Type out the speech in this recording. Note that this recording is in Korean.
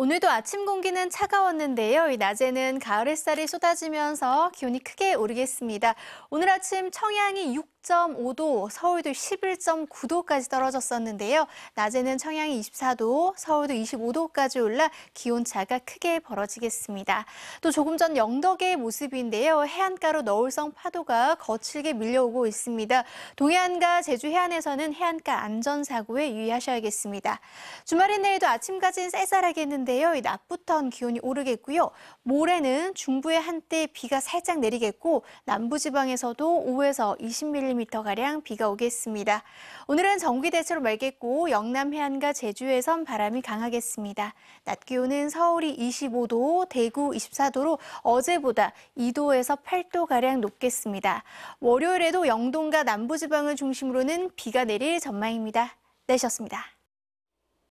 오늘도 아침 공기는 차가웠는데요. 낮에는 가을 햇살이 쏟아지면서 기온이 크게 오르겠습니다. 오늘 아침 청양이 6 10.5도, 서울도 11.9도까지 떨어졌었는데요. 낮에는 청양이 24도, 서울도 25도까지 올라 기온차가 크게 벌어지겠습니다. 또 조금 전 영덕의 모습인데요. 해안가로 너울성 파도가 거칠게 밀려오고 있습니다. 동해안과 제주 해안에서는 해안가 안전사고에 유의하셔야겠습니다. 주말인 내일도 아침까지는 쌀쌀하겠는데요. 낮부터는 기온이 오르겠고요. 모레는 중부에 한때 비가 살짝 내리겠고 남부지방에서도 5에서 20mm mm 비가 오겠습니다. 오늘은 정기 대체로 맑겠고 영남 해안과 제주에선 바람이 강하겠습니다. 낮 기온은 서울이 25도, 대구 24도로 어제보다 2도에서 8도가량 높겠습니다. 월요일에도 영동과 남부지방을 중심으로는 비가 내릴 전망입니다. 내셨습니다. 네,